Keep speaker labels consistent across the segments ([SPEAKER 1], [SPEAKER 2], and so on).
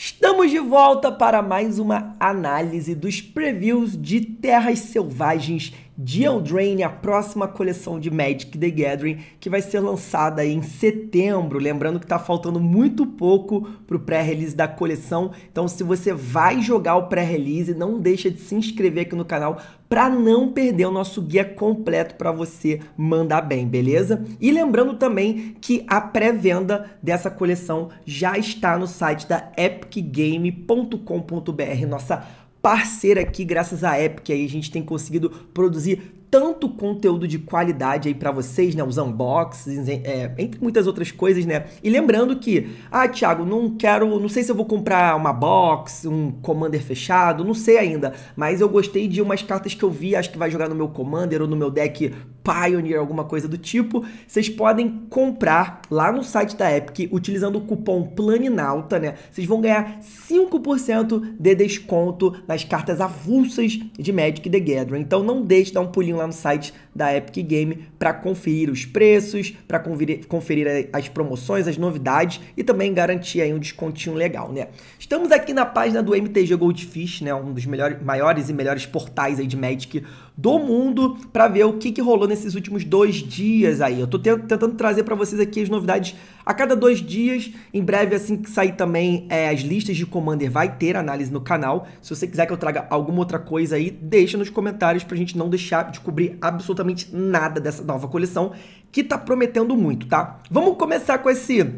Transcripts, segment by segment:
[SPEAKER 1] Estamos de volta para mais uma análise dos previews de Terras Selvagens Geodrain, a próxima coleção de Magic the Gathering, que vai ser lançada em setembro. Lembrando que está faltando muito pouco para o pré-release da coleção. Então, se você vai jogar o pré-release, não deixa de se inscrever aqui no canal para não perder o nosso guia completo para você mandar bem, beleza? E lembrando também que a pré-venda dessa coleção já está no site da epicgame.com.br, nossa parceira aqui, graças à Epic aí, a gente tem conseguido produzir tanto conteúdo de qualidade aí para vocês, né? Os unboxings, é, entre muitas outras coisas, né? E lembrando que, ah, Thiago, não quero, não sei se eu vou comprar uma box, um commander fechado, não sei ainda, mas eu gostei de umas cartas que eu vi, acho que vai jogar no meu commander ou no meu deck Pioneer, alguma coisa do tipo. Vocês podem comprar lá no site da Epic utilizando o cupom Planinauta né? Vocês vão ganhar 5% de desconto nas cartas avulsas de Magic the Gathering. Então não deixe de dar um pulinho lá no site da Epic Game para conferir os preços, para conferir, as promoções, as novidades e também garantir aí um descontinho legal, né? Estamos aqui na página do MTG Goldfish, né? Um dos melhores, maiores e melhores portais aí de Magic do mundo para ver o que, que rolou nesses últimos dois dias aí. Eu tô tentando trazer para vocês aqui as novidades a cada dois dias. Em breve, assim que sair também é, as listas de Commander, vai ter análise no canal. Se você quiser que eu traga alguma outra coisa aí, deixa nos comentários pra gente não deixar de cobrir absolutamente nada dessa nova coleção, que tá prometendo muito, tá? Vamos começar com esse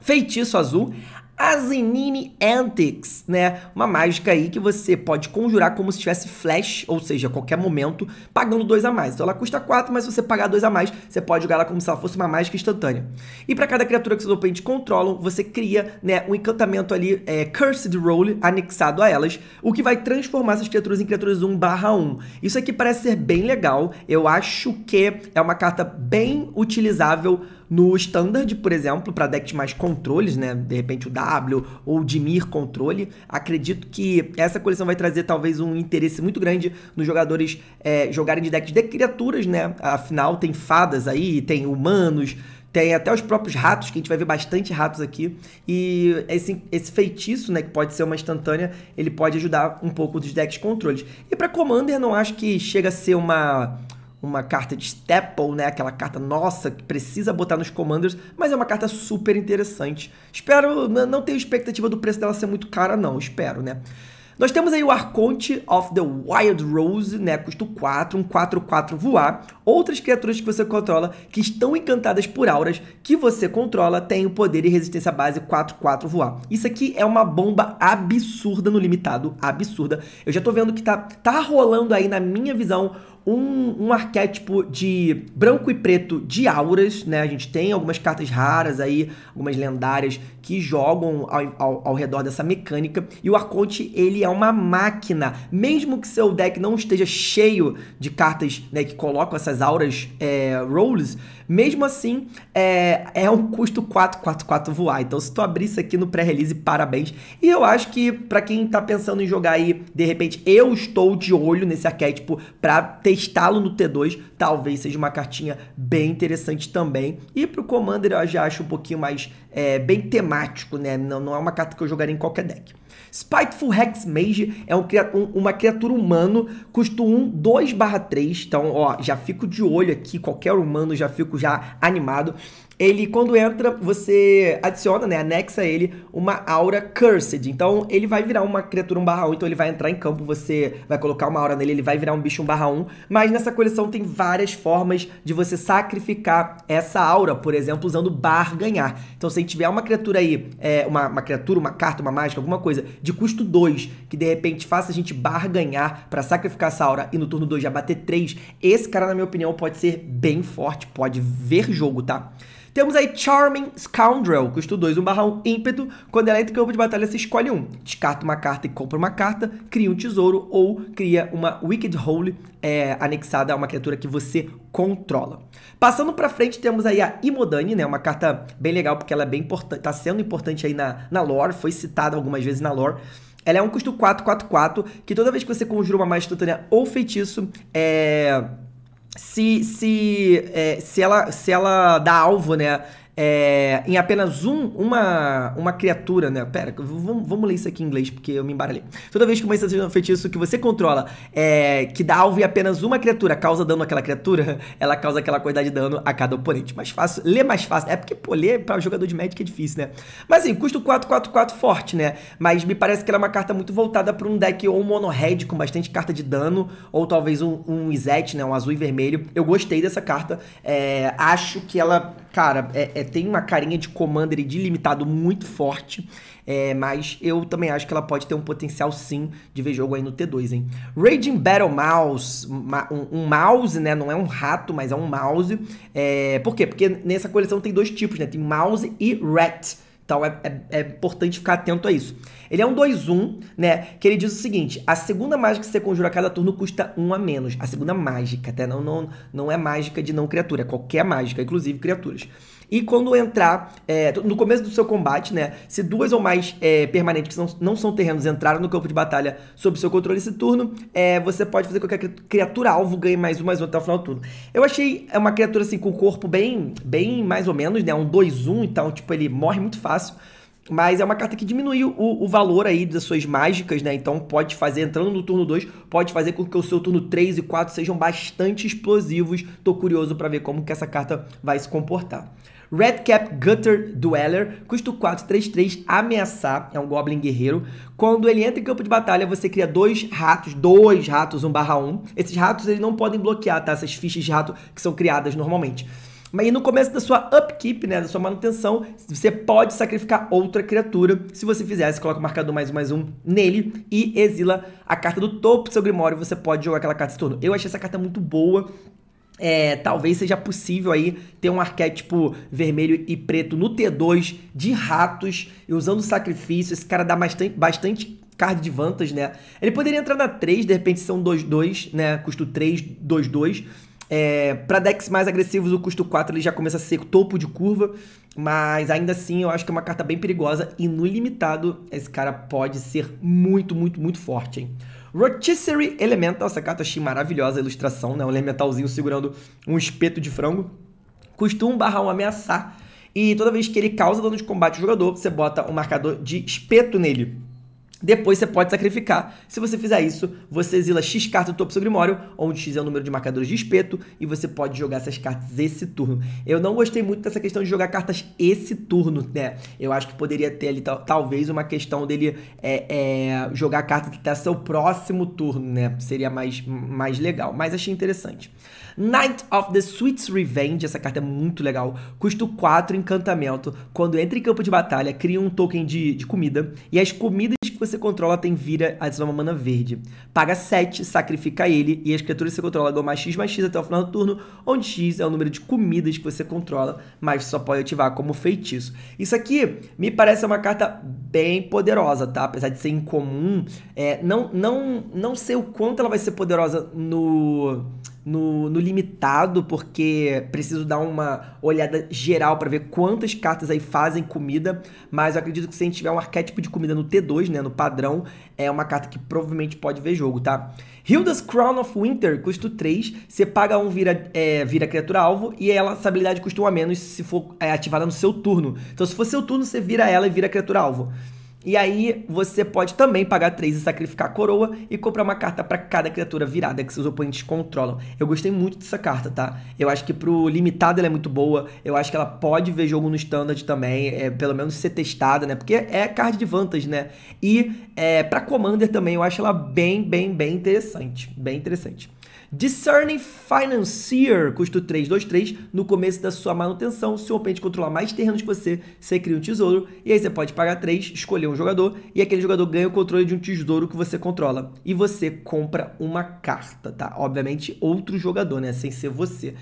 [SPEAKER 1] feitiço azul. Azinine Antics, né? Uma mágica aí que você pode conjurar como se tivesse flash, ou seja, a qualquer momento, pagando 2 a mais. Então ela custa 4, mas se você pagar 2 a mais, você pode jogar ela como se ela fosse uma mágica instantânea. E para cada criatura que seus oponentes controlam, você cria né, um encantamento ali, é, Cursed Roll, anexado a elas, o que vai transformar essas criaturas em criaturas 1 barra 1. Isso aqui parece ser bem legal, eu acho que é uma carta bem utilizável no Standard, por exemplo, para decks mais controles, né? De repente o W ou o Dimir controle, acredito que essa coleção vai trazer talvez um interesse muito grande nos jogadores é, jogarem de decks de criaturas, né? Afinal, tem fadas aí, tem humanos, tem até os próprios ratos, que a gente vai ver bastante ratos aqui. E esse, esse feitiço, né, que pode ser uma instantânea, ele pode ajudar um pouco dos decks controles. E para Commander, não acho que chega a ser uma, uma carta de Staple, né? Aquela carta nossa que precisa botar nos Commanders, mas é uma carta super interessante. Espero, não tenho expectativa do preço dela ser muito cara, não, espero, né? Nós temos aí o Arconte of the Wild Rose, né? Custo 4, um 4-4 voar. Outras criaturas que você controla que estão encantadas por auras que você controla têm o poder e resistência base 4-4 voar. Isso aqui é uma bomba absurda no limitado, absurda. Eu já tô vendo que tá, tá rolando aí, na minha visão, um, um arquétipo de branco e preto de auras, né? A gente tem algumas cartas raras aí, algumas lendárias que jogam ao, ao, ao redor dessa mecânica. E o Arconte, ele é uma máquina. Mesmo que seu deck não esteja cheio de cartas né, que colocam essas auras é, rolls, mesmo assim, é, é um custo 444 voar. Então, se tu abrir isso aqui no pré-release, parabéns. E eu acho que, para quem tá pensando em jogar aí, de repente, eu estou de olho nesse arquétipo para testá-lo no T2, talvez seja uma cartinha bem interessante também. E pro Commander eu já acho um pouquinho mais é, bem temático, né? Não, não é uma carta que eu jogaria em qualquer deck. Spiteful Hex Mage é um, uma criatura humano, custo 1, 2 barra 3. Então, ó, já fico de olho aqui, qualquer humano já fico já animado ele quando entra, você adiciona, né, anexa ele uma aura cursed. Então ele vai virar uma criatura 1 barra 1, então ele vai entrar em campo, você vai colocar uma aura nele, ele vai virar um bicho 1 barra 1. Mas nessa coleção tem várias formas de você sacrificar essa aura, por exemplo, usando bar ganhar. Então se tiver uma criatura aí, é, uma, uma, criatura, uma carta, uma mágica, alguma coisa de custo 2, que de repente faça a gente bar ganhar para sacrificar essa aura e no turno 2 já bater 3, esse cara, na minha opinião, pode ser bem forte, pode ver jogo, tá? Temos aí Charming Scoundrel, custo 2, 1 barra 1, ímpeto. Quando ela entra em campo de batalha, você escolhe um. Descarta uma carta e compra uma carta, cria um tesouro ou cria uma Wicked Hole é, anexada a uma criatura que você controla. Passando para frente, temos aí a Imodani, né? Uma carta bem legal, porque ela é bem importante, tá sendo importante aí na, na lore, foi citada algumas vezes na lore. Ela é um custo 4, 4, 4, que toda vez que você conjura uma magia instantânea ou feitiço, é se se, é, se ela se ela dá alvo, né, é, em apenas um, uma, uma criatura, né? Pera, vamos, ler isso aqui em inglês, porque eu me embaralhei. Toda vez que uma instância de um feitiço que você controla é, que dá alvo em apenas uma criatura, causa dano àquela criatura, ela causa aquela quantidade de dano a cada oponente. Mais fácil, ler é mais fácil. É porque, pô, ler pra jogador de Magic é difícil, né? Mas assim, custo 444 forte, né? Mas me parece que ela é uma carta muito voltada pra um deck ou um mono red com bastante carta de dano, ou talvez um, um né? Um azul e vermelho. Eu gostei dessa carta. É, acho que ela, cara, é, é tem uma carinha de Commander e de limitado muito forte, é, mas eu também acho que ela pode ter um potencial sim de ver jogo aí no T2, hein? Raging Battle Mouse, um, um mouse, né? Não é um rato, mas é um mouse. É, por quê? Porque nessa coleção tem dois tipos, né? Tem mouse e rat. Então é, é, é, importante ficar atento a isso. Ele é um 2-1, né? Que ele diz o seguinte: a segunda mágica que você conjura a cada turno custa 1 um a menos. A segunda mágica, até tá? não, não, não é mágica de não criatura, é qualquer mágica, inclusive criaturas. E quando entrar, é, no começo do seu combate, né? Se duas ou mais é, permanentes que não, não são terrenos entraram no campo de batalha sob seu controle esse turno, é, você pode fazer com que a criatura alvo ganhe mais um, mais outro até o final do turno. Eu achei é, uma criatura assim com o corpo bem, bem mais ou menos, né? Um 2-1, então, tipo, ele morre muito fácil. Mas é uma carta que diminui o, o, valor aí das suas mágicas, né? Então pode fazer, entrando no turno 2, pode fazer com que o seu turno 3 e 4 sejam bastante explosivos. Tô curioso para ver como que essa carta vai se comportar. Redcap Gutter Dweller, custo 4, 3, 3, ameaçar, é um Goblin guerreiro. Quando ele entra em campo de batalha, você cria dois ratos, dois ratos 1 barra 1. Esses ratos eles não podem bloquear, tá? Essas fichas de rato que são criadas normalmente. Mas no começo da sua upkeep, né, da sua manutenção, você pode sacrificar outra criatura. Se você fizer, você coloca o marcador mais um mais um nele e exila a carta do topo do seu grimório. Você pode jogar aquela carta esse turno. Eu achei essa carta muito boa. É, talvez seja possível aí ter um arquétipo vermelho e preto no T2 de ratos e usando sacrifício, esse cara dá bastante, bastante card de vantas, né? Ele poderia entrar na 3, de repente são 2-2, né? Custo 3, 2-2. É, para decks mais agressivos, o custo 4 ele já começa a ser topo de curva, mas ainda assim eu acho que é uma carta bem perigosa e no ilimitado esse cara pode ser muito, muito, muito forte, hein? Rotisserie Elemental, essa carta achei maravilhosa a ilustração, né? Um elementalzinho segurando um espeto de frango. Custa 1 barra 1 ameaçar. E toda vez que ele causa dano de combate ao jogador, você bota um marcador de espeto nele. Depois você pode sacrificar. Se você fizer isso, você exila X cartas do topo do seu Grimório, onde X é o número de marcadores de espeto, e você pode jogar essas cartas esse turno. Eu não gostei muito dessa questão de jogar cartas esse turno, né? Eu acho que poderia ter ali talvez uma questão dele é, é, jogar cartas até tá seu próximo turno, né? Seria mais, mais legal, mas achei interessante. Knight of the Sweet's Revenge, essa carta é muito legal. Custo 4 encantamento. Quando entra em campo de batalha, cria um token de, de comida. E as comidas que você controla tem vira a sua mana verde. Paga 7, sacrifica ele e as criaturas que você controla ganham mais x mais x até o final do turno, onde x é o número de comidas que você controla, mas só pode ativar como feitiço. Isso aqui me parece uma carta bem poderosa, tá? Apesar de ser incomum, é, não, não, não sei o quanto ela vai ser poderosa no no, no limitado, porque preciso dar uma olhada geral para ver quantas cartas aí fazem comida, mas eu acredito que se a gente tiver um arquétipo de comida no T2, né, no padrão, é uma carta que provavelmente pode ver jogo, tá? Hilda's Crown of Winter, custo 3, você paga 1, um, vira, é, vira criatura alvo, e ela, essa habilidade custa 1 um a menos se for é, ativada no seu turno. Então se for seu turno, você vira ela e vira criatura alvo. E aí você pode também pagar 3 e sacrificar a coroa e comprar uma carta para cada criatura virada que seus oponentes controlam. Eu gostei muito dessa carta, tá? Eu acho que pro limitado ela é muito boa. Eu acho que ela pode ver jogo no standard também, é, pelo menos ser testada, né? Porque é card de vantagem, né? E é, para commander também eu acho ela bem, bem, bem interessante, bem interessante. Discerning Financier, custo 323, no começo da sua manutenção, se o oponente controlar mais terrenos que você, você cria um tesouro, e aí você pode pagar 3, escolher um jogador, e aquele jogador ganha o controle de um tesouro que você controla. E você compra uma carta, tá? Obviamente, outro jogador, né? Sem ser você.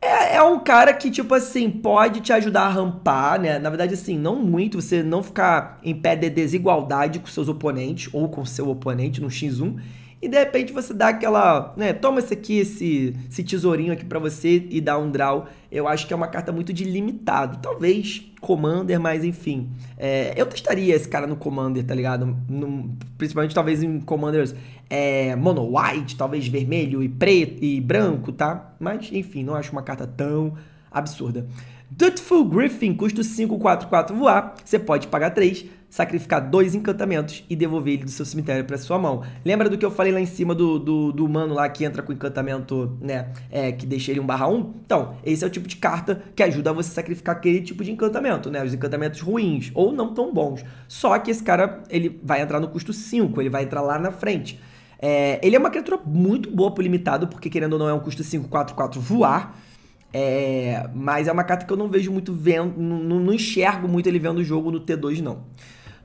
[SPEAKER 1] É, é, um cara que, tipo assim, pode te ajudar a rampar, né? Na verdade, assim, não muito, você não ficar em pé de desigualdade com seus oponentes ou com seu oponente no X1 e de repente você dá aquela, né, toma esse aqui, esse, esse tesourinho aqui para você e dá um draw. Eu acho que é uma carta muito de limitado. Talvez Commander, mas enfim. É, eu testaria esse cara no Commander, tá ligado? No, principalmente talvez em Commanders é, mono white, talvez vermelho e preto e branco, tá? Mas enfim, não acho uma carta tão absurda. Dutiful Griffin custa 5, 4, 4 voar. Você pode pagar 3, sacrificar dois encantamentos e devolver ele do seu cemitério para sua mão. Lembra do que eu falei lá em cima do, do, do mano lá que entra com encantamento, né? É, que deixa ele 1 barra 1? Então, esse é o tipo de carta que ajuda você a sacrificar aquele tipo de encantamento, né? Os encantamentos ruins ou não tão bons. Só que esse cara, ele vai entrar no custo 5, ele vai entrar lá na frente. É, ele é uma criatura muito boa pro limitado, porque querendo ou não é um custo 5, 4, 4 voar. É, mas é uma carta que eu não vejo muito vendo, não, não enxergo muito ele vendo o jogo no T2 não.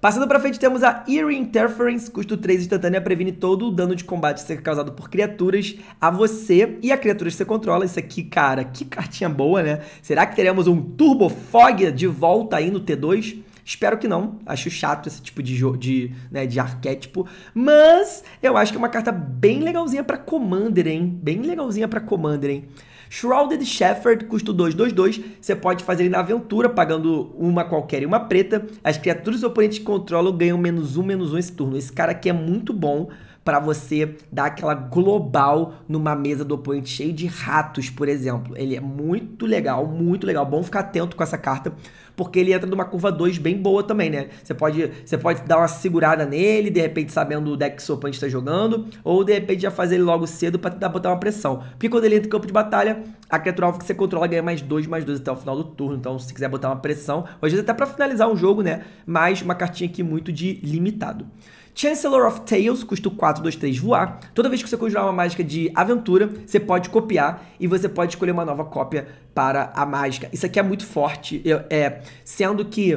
[SPEAKER 1] Passando para frente temos a Eerie Interference, custo 3 instantânea, previne todo o dano de combate ser causado por criaturas a você e a criatura que você controla. Isso aqui, cara, que cartinha boa, né? Será que teremos um Turbo Fog de volta aí no T2? Espero que não, acho chato esse tipo de, de, né, de arquétipo, mas eu acho que é uma carta bem legalzinha para Commander, hein? Bem legalzinha para Commander, hein? Shrouded Shepherd, custo 222, você pode fazer ele na aventura, pagando uma qualquer e uma preta. As criaturas oponentes que controlam ganham menos 1, menos 1 esse turno. Esse cara aqui é muito bom, para você dar aquela global numa mesa do oponente cheia de ratos, por exemplo. Ele é muito legal, muito legal. Bom ficar atento com essa carta, porque ele entra numa curva 2 bem boa também, né? Você pode, você pode dar uma segurada nele, de repente sabendo o deck que seu oponente está jogando, ou de repente já fazer ele logo cedo para tentar botar uma pressão. Porque quando ele entra em campo de batalha, a criatura que você controla ganha mais 2, mais 2 até o final do turno. Então, se quiser botar uma pressão, às vezes até para finalizar um jogo, né? Mas uma cartinha aqui muito de limitado. Chancellor of Tales, custa 4, 2, 3, voar. Toda vez que você conjurar uma mágica de aventura, você pode copiar e você pode escolher uma nova cópia para a mágica. Isso aqui é muito forte, é, sendo que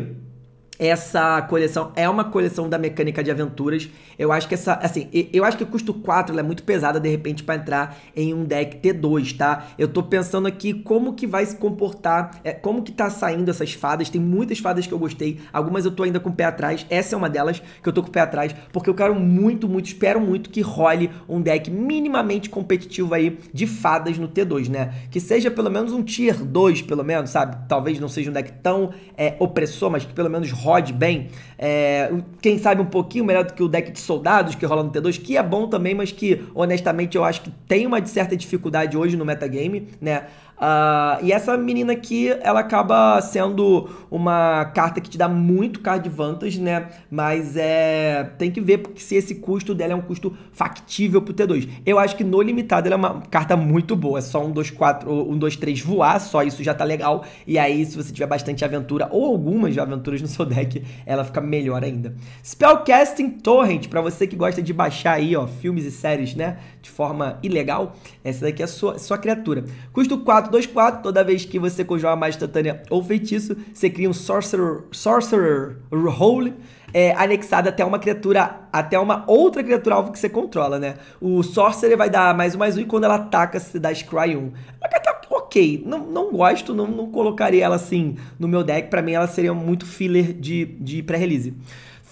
[SPEAKER 1] essa coleção é uma coleção da mecânica de aventuras. Eu acho que essa, assim, eu acho que o custo 4 é muito pesada de repente para entrar em um deck T2, tá? Eu tô pensando aqui como que vai se comportar, é, como que tá saindo essas fadas. Tem muitas fadas que eu gostei, algumas eu tô ainda com o pé atrás. Essa é uma delas que eu tô com o pé atrás, porque eu quero muito, muito, espero muito que role um deck minimamente competitivo aí de fadas no T2, né? Que seja pelo menos um tier 2, pelo menos, sabe? Talvez não seja um deck tão é, opressor, mas que pelo menos role rode bem, é, quem sabe um pouquinho melhor do que o deck de soldados que rola no T2, que é bom também, mas que honestamente eu acho que tem uma certa dificuldade hoje no metagame, né? Uh, e essa menina aqui, ela acaba sendo uma carta que te dá muito card vantage, né? Mas é tem que ver porque se esse custo dela é um custo factível pro T2. Eu acho que no limitado ela é uma carta muito boa. É só um 2, 4, um 2, 3 voar, só isso já tá legal. E aí, se você tiver bastante aventura ou algumas aventuras no seu deck, ela fica melhor ainda. Spellcasting Torrent, para você que gosta de baixar aí, ó, filmes e séries, né? De forma ilegal, essa daqui é a sua, sua criatura. Custo 4 2, 4. Toda vez que você conjura uma instantânea ou feitiço, você cria um Sorcerer, sorcerer Hole é, anexado até uma criatura, até uma outra criatura alvo que você controla, né? O Sorcerer vai dar mais um, mais um, e quando ela ataca, você dá Scry 1. Uma carta tá ok, não, não gosto, não, não colocaria ela assim no meu deck. Pra mim, ela seria muito filler de, de pré-release.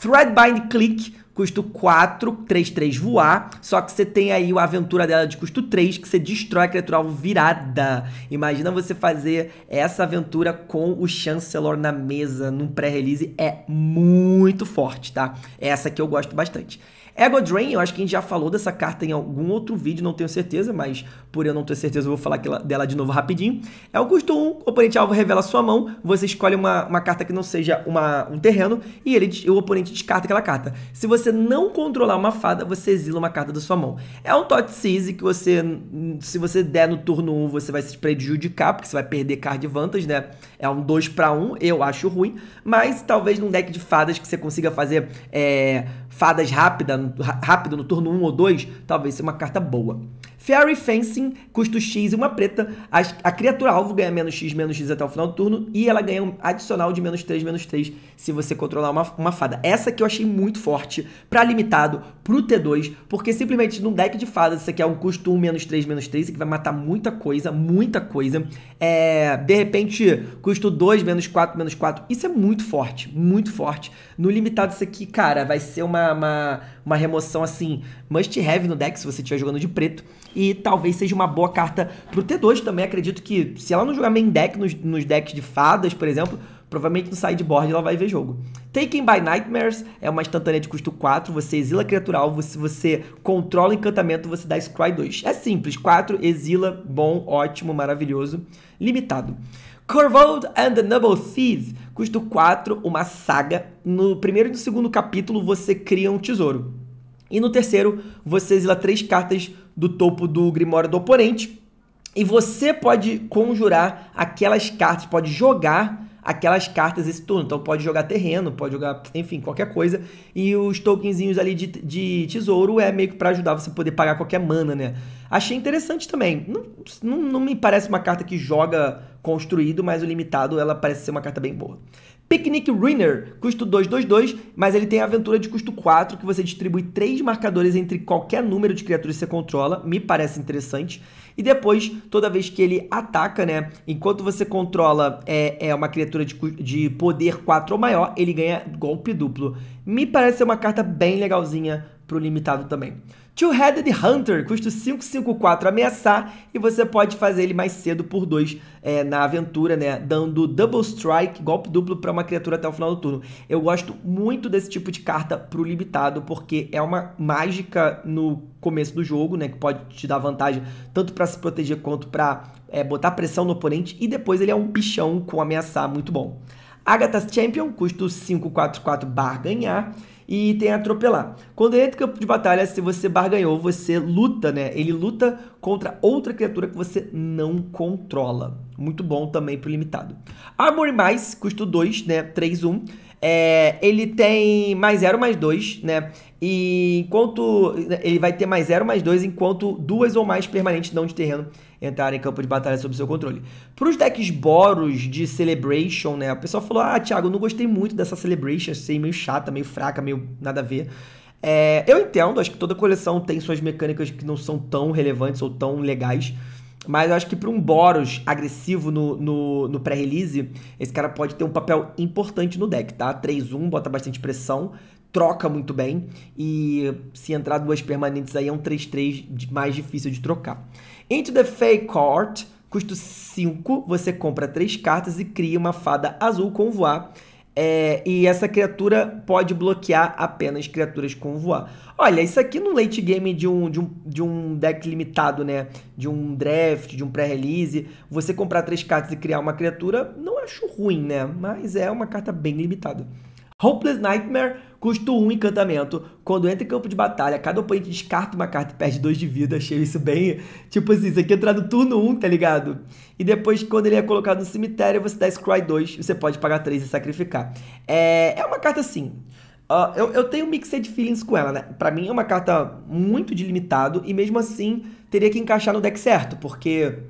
[SPEAKER 1] Threadbind Click custo 4, 3, 3 voar, só que você tem aí a aventura dela de custo 3, que você destrói a criatura alvo virada. Imagina você fazer essa aventura com o Chancellor na mesa num pré-release, é muito forte, tá? Essa que eu gosto bastante. Ego Drain, eu acho que a gente já falou dessa carta em algum outro vídeo, não tenho certeza, mas por eu não ter certeza, eu vou falar dela de novo rapidinho. É o custo 1, o oponente alvo revela sua mão, você escolhe uma, uma carta que não seja uma, um terreno e ele, o oponente descarta aquela carta. Se você não controlar uma fada, você exila uma carta da sua mão. É um Tot Seize que você, se você der no turno 1, você vai se prejudicar, porque você vai perder card vantage, né? É um 2 para 1, eu acho ruim, mas talvez num deck de fadas que você consiga fazer... É, fadas rápida, rápido no turno 1 ou 2, talvez seja uma carta boa. Fairy Fencing, custo X e uma preta. A, a, criatura alvo ganha menos X, menos X até o final do turno. E ela ganha um adicional de menos 3, menos 3 se você controlar uma, uma fada. Essa que eu achei muito forte para limitado, pro T2, porque simplesmente num deck de fadas isso aqui é um custo 1, menos 3, menos 3, que vai matar muita coisa, muita coisa. É, de repente, custo 2, menos 4, menos 4, isso é muito forte, muito forte. No limitado isso aqui, cara, vai ser uma, uma, uma remoção assim, must have no deck, se você estiver jogando de preto, e talvez seja uma boa carta pro T2 também, acredito que se ela não jogar main deck nos, nos decks de fadas, por exemplo Provavelmente no sideboard ela vai ver jogo. Taken by Nightmares é uma instantânea de custo 4, você exila criatura se você controla o encantamento, você dá Scry 2. É simples, 4, exila, bom, ótimo, maravilhoso, limitado. Corvold and the Noble Thieves, custo 4, uma saga. No primeiro e no segundo capítulo você cria um tesouro. E no terceiro você exila três cartas do topo do Grimório do oponente. E você pode conjurar aquelas cartas, pode jogar aquelas cartas esse turno. Então pode jogar terreno, pode jogar, enfim, qualquer coisa. E os tokenzinhos ali de, de tesouro é meio que para ajudar você a poder pagar qualquer mana, né? Achei interessante também. Não, não, não, me parece uma carta que joga construído, mas o limitado ela parece ser uma carta bem boa. Picnic Ruiner, custo 222, mas ele tem aventura de custo 4, que você distribui 3 marcadores entre qualquer número de criaturas que você controla, me parece interessante. E depois, toda vez que ele ataca, né? Enquanto você controla é, é uma criatura de, de poder 4 ou maior, ele ganha golpe duplo. Me parece ser uma carta bem legalzinha pro limitado também. Two-Headed Hunter custa 554 ameaçar e você pode fazer ele mais cedo por 2 é, na aventura, né? Dando Double Strike, golpe duplo para uma criatura até o final do turno. Eu gosto muito desse tipo de carta pro limitado, porque é uma mágica no começo do jogo, né? Que pode te dar vantagem tanto para se proteger quanto para é, botar pressão no oponente. E depois ele é um bichão com ameaçar muito bom. Agatha's Champion, custa 544 bar ganhar e tem atropelar. Quando ele entra no campo de batalha, se você barganhou, você luta, né? Ele luta contra outra criatura que você não controla. Muito bom também pro limitado. Armor mais, custo 2, né? 3, 1. É, ele tem mais 0, mais 2, né? E enquanto. Né, ele vai ter mais 0, mais 2, enquanto duas ou mais permanentes não de terreno entrar em campo de batalha sob seu controle. Para os decks Boros de Celebration, né? O pessoal falou: ah, Thiago, não gostei muito dessa Celebration, sei, meio chata, meio fraca, meio nada a ver. É, eu entendo, acho que toda coleção tem suas mecânicas que não são tão relevantes ou tão legais. Mas eu acho que para um Boros agressivo no, no, no pré-release, esse cara pode ter um papel importante no deck, tá? 3-1, bota bastante pressão troca muito bem. E se entrar duas permanentes aí, é um 3-3 mais difícil de trocar. Into the Fey Court, custo 5. Você compra três cartas e cria uma fada azul com voar. É, e essa criatura pode bloquear apenas criaturas com voar. Olha, isso aqui no late game de um, de um, de um deck limitado, né? De um draft, de um pré-release, você comprar três cartas e criar uma criatura, não acho ruim, né? Mas é uma carta bem limitada. Hopeless Nightmare Custo 1, um, encantamento. Quando entra em campo de batalha, cada oponente descarta uma carta e perde 2 de vida. Achei isso bem. Tipo assim, isso aqui entra no turno 1, um, tá ligado? E depois, quando ele é colocado no cemitério, você dá Scry 2. Você pode pagar 3 e sacrificar. É, é uma carta assim. Uh, eu, eu tenho mixed feelings com ela, né? Pra mim é uma carta muito delimitado. E mesmo assim, teria que encaixar no deck certo. Porque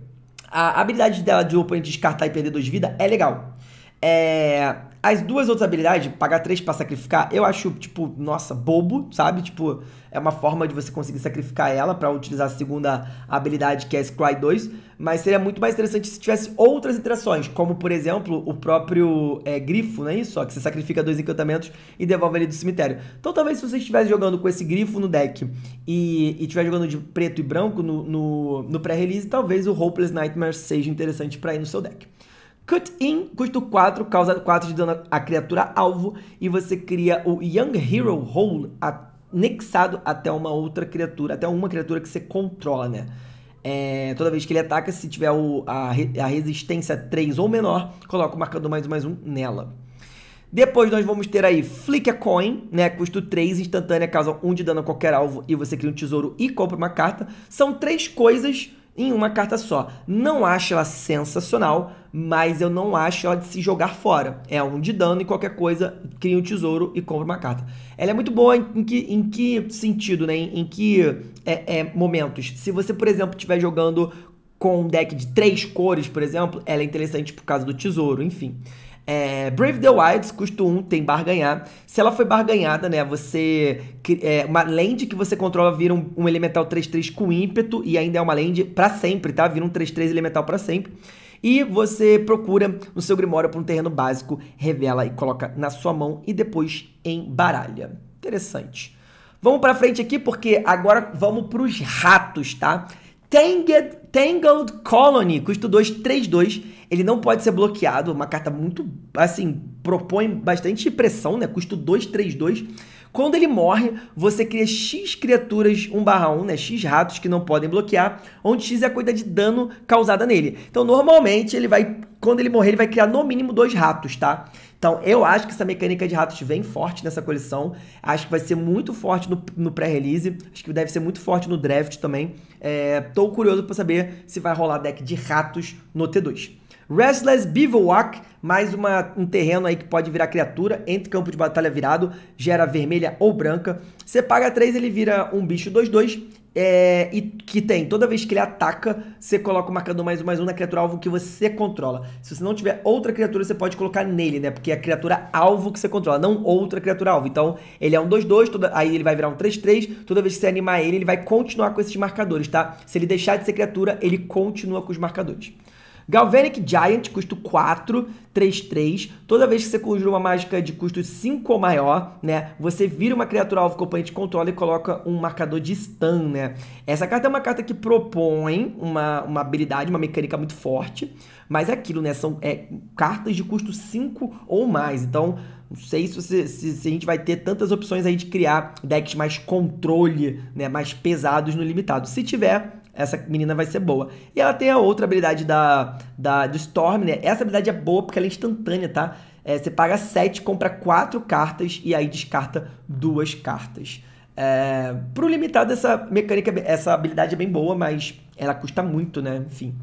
[SPEAKER 1] a habilidade dela de o oponente descartar e perder 2 de vida é legal. É, as duas outras habilidades, pagar três para sacrificar, eu acho, tipo, nossa, bobo, sabe? Tipo, é uma forma de você conseguir sacrificar ela para utilizar a segunda habilidade, que é Scry 2. Mas seria muito mais interessante se tivesse outras interações, como, por exemplo, o próprio é, grifo, não é isso? Ó, que você sacrifica dois encantamentos e devolve ele do cemitério. Então, talvez se você estiver jogando com esse grifo no deck e estiver jogando de preto e branco no, no, no pré-release, talvez o Hopeless Nightmare seja interessante para ir no seu deck. Cut-In custo 4, causa 4 de dano à criatura alvo e você cria o Young Hero Hole anexado até uma outra criatura, até uma criatura que você controla, né? É, toda vez que ele ataca, se tiver o, a, a, resistência 3 ou menor, coloca o marcador mais um mais um nela. Depois nós vamos ter aí Flick a Coin, né? Custo 3, instantânea, causa 1 de dano a qualquer alvo e você cria um tesouro e compra uma carta. São três coisas em uma carta só. Não acho ela sensacional, mas eu não acho ela de se jogar fora. É um de dano e qualquer coisa, cria um tesouro e compra uma carta. Ela é muito boa em, em que, em que sentido, né? Em, em que é, é, momentos? Se você, por exemplo, estiver jogando com um deck de três cores, por exemplo, ela é interessante por causa do tesouro, enfim. É, Brave the Wilds, custo 1, tem barganhar. Se ela foi barganhada, né? Você. É, uma land que você controla vira um, um elemental 3-3 com ímpeto e ainda é uma land para sempre, tá? Vira um 3-3 elemental para sempre. E você procura no seu Grimório para um terreno básico, revela e coloca na sua mão e depois embaralha. Interessante. Vamos para frente aqui porque agora vamos para os ratos, tá? Tangled, Tangled Colony, custo 2, 3, 2. Ele não pode ser bloqueado, uma carta muito, assim, propõe bastante pressão, né? Custo 2, 3, 2. Quando ele morre, você cria X criaturas 1 barra 1, né? X ratos que não podem bloquear, onde X é a quantidade de dano causada nele. Então, normalmente, ele vai. Quando ele morrer, ele vai criar no mínimo dois ratos, tá? Então, eu acho que essa mecânica de ratos vem forte nessa coleção. Acho que vai ser muito forte no, no pré-release. Acho que deve ser muito forte no draft também. É, tô curioso para saber se vai rolar deck de ratos no T2. Restless Bivouac, mais uma, um terreno aí que pode virar criatura, entre campo de batalha virado, gera vermelha ou branca. Você paga 3, ele vira um bicho 2-2 é, e que tem, toda vez que ele ataca, você coloca o marcador mais um mais um na criatura alvo que você controla. Se você não tiver outra criatura, você pode colocar nele, né? Porque é a criatura alvo que você controla, não outra criatura alvo. Então, ele é um 2-2, toda... aí ele vai virar um 3-3. Toda vez que você animar ele, ele vai continuar com esses marcadores, tá? Se ele deixar de ser criatura, ele continua com os marcadores. Galvanic Giant, custo 4, 3, 3. Toda vez que você conjura uma mágica de custo 5 ou maior, né? Você vira uma criatura alvo que o oponente controla e coloca um marcador de stun, né? Essa carta é uma carta que propõe uma, uma habilidade, uma mecânica muito forte. Mas é aquilo, né? São é, cartas de custo 5 ou mais. Então, não sei se, você, se, se, a gente vai ter tantas opções aí de criar decks mais controle, né? Mais pesados no limitado. Se tiver, essa menina vai ser boa. E ela tem a outra habilidade da, da do Storm, né? Essa habilidade é boa porque ela é instantânea, tá? É, você paga 7, compra 4 cartas e aí descarta duas cartas. É, pro limitado, essa mecânica, essa habilidade é bem boa, mas ela custa muito, né? Enfim.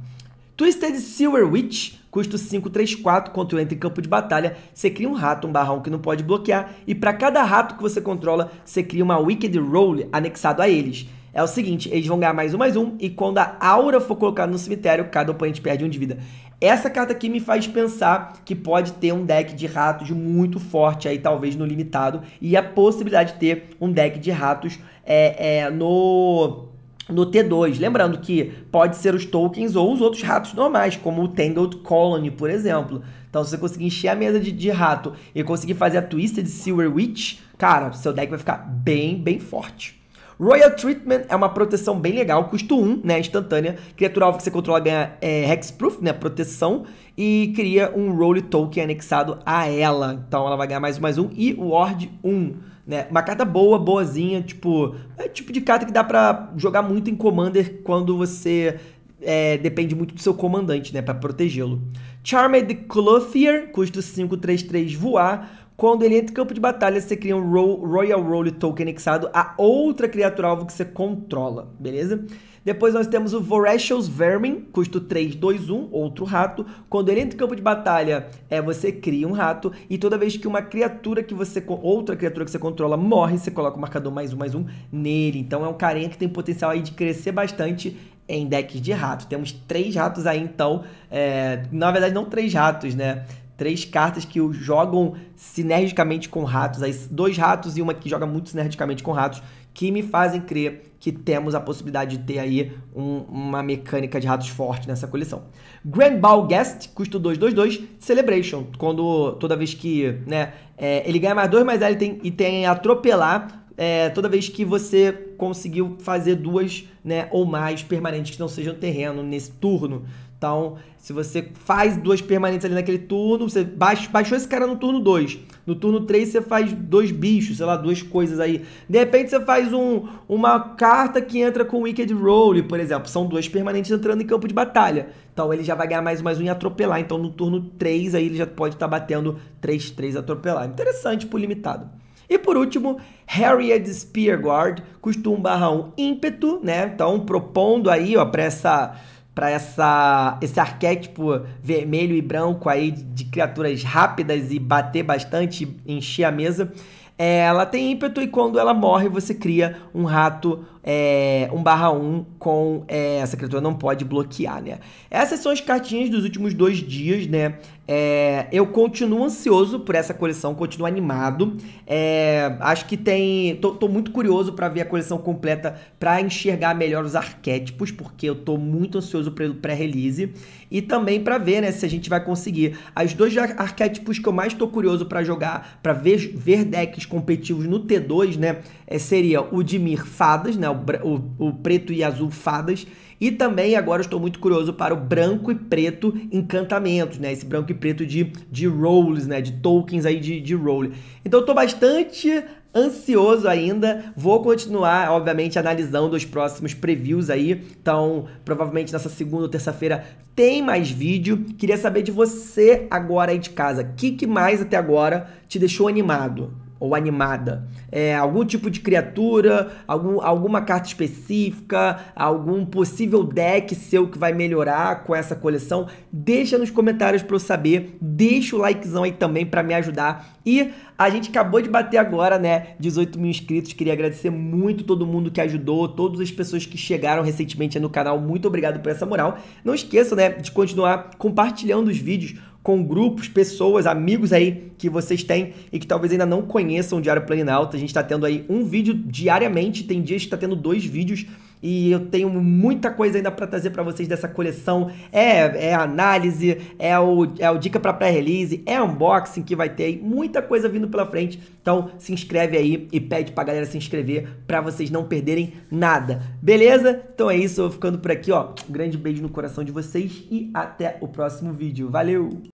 [SPEAKER 1] Twisted Sewer Witch, custa 3, 4 quando entra em campo de batalha, você cria um rato, um barrão que não pode bloquear, e para cada rato que você controla, você cria uma Wicked Roll anexado a eles é o seguinte: eles vão ganhar mais um, mais um, e quando a aura for colocada no cemitério, cada oponente perde um de vida. Essa carta aqui me faz pensar que pode ter um deck de ratos muito forte aí, talvez no limitado, e a possibilidade de ter um deck de ratos é, é, no no T2. Lembrando que pode ser os tokens ou os outros ratos normais, como o Tangled Colony, por exemplo. Então, se você conseguir encher a mesa de, de rato e conseguir fazer a Twisted Silver Witch, cara, seu deck vai ficar bem, bem forte. Royal Treatment é uma proteção bem legal, custo 1, né? Instantânea. Criatura alvo que você controla ganha é, Hexproof, né? Proteção. E cria um Roll Token anexado a ela. Então ela vai ganhar mais um, mais um. E Ward 1, né? Uma carta boa, boazinha. Tipo, é tipo de carta que dá pra jogar muito em Commander quando você é, depende muito do seu comandante, né? Pra protegê-lo. Charmed Clothier, custo 5, 3, 3, voar quando ele entra em campo de batalha, você cria um Ro Royal Roll Token anexado a outra criatura alvo que você controla, beleza? Depois nós temos o Voracious Vermin, custo 3, 2, 1, outro rato. Quando ele entra em campo de batalha, é você cria um rato. E toda vez que uma criatura que você. outra criatura que você controla morre, você coloca o marcador mais um, mais um nele. Então é um carinha que tem potencial aí de crescer bastante em decks de rato. Temos três ratos aí, então. É, na verdade, não três ratos, né? Três cartas que jogam sinergicamente com ratos. Aí dois ratos e uma que joga muito sinergicamente com ratos, que me fazem crer que temos a possibilidade de ter aí um, uma mecânica de ratos forte nessa coleção. Grand Ball Guest, custo 222, Celebration. Quando toda vez que né, é, ele ganha mais dois, mas ele tem, e tem atropelar é, toda vez que você conseguiu fazer duas né, ou mais permanentes que não sejam terreno nesse turno. Então, se você faz duas permanentes ali naquele turno, você baixou, baixou esse cara no turno 2. No turno 3 você faz dois bichos, sei lá, duas coisas aí. De repente você faz um, uma carta que entra com Wicked Roll, por exemplo. São duas permanentes entrando em campo de batalha. Então ele já vai ganhar mais mais um e atropelar. Então no turno 3 aí ele já pode estar tá batendo 3-3 atropelar. Interessante por limitado. E por último, Harriet Spearguard, custa 1 barra 1 ímpeto, né? Então propondo aí, ó, para essa para essa esse arquétipo vermelho e branco aí de criaturas rápidas e bater bastante, encher a mesa. É, ela tem ímpeto e quando ela morre você cria um rato é, 1 barra 1 com é, essa criatura não pode bloquear, né? Essas são as cartinhas dos últimos dois dias, né? É, eu continuo ansioso por essa coleção, continuo animado. É, acho que tem. Tô, tô muito curioso para ver a coleção completa para enxergar melhor os arquétipos, porque eu tô muito ansioso pelo pré-release. E também para ver né, se a gente vai conseguir. Os dois arquétipos que eu mais tô curioso para jogar, para ver, ver decks competitivos no T2, né? É, seria o Dimir Fadas, né? O o, o preto e azul fadas. E também agora estou muito curioso para o branco e preto encantamentos, né? Esse branco e preto de, de roles, né? De tokens aí de, de role. Então estou bastante ansioso ainda. Vou continuar, obviamente, analisando os próximos previews aí. Então, provavelmente nessa segunda ou terça-feira tem mais vídeo. Queria saber de você agora aí de casa. O que, que mais até agora te deixou animado? ou animada. É, algum tipo de criatura, algum, alguma carta específica, algum possível deck seu que vai melhorar com essa coleção. Deixa nos comentários para eu saber. Deixa o likezão aí também para me ajudar. E a gente acabou de bater agora, né? 18 mil inscritos. Queria agradecer muito todo mundo que ajudou, todas as pessoas que chegaram recentemente no canal. Muito obrigado por essa moral. Não esqueça, né, de continuar compartilhando os vídeos com grupos, pessoas, amigos aí que vocês têm e que talvez ainda não conheçam o Diário Planalto. A gente está tendo aí um vídeo diariamente, tem dias que está tendo dois vídeos e eu tenho muita coisa ainda para trazer para vocês dessa coleção. É, é análise, é o, é o dica para pré-release, é unboxing que vai ter aí, muita coisa vindo pela frente. Então se inscreve aí e pede pra galera se inscrever para vocês não perderem nada. Beleza? Então é isso, eu vou ficando por aqui, ó. Um grande beijo no coração de vocês e até o próximo vídeo. Valeu!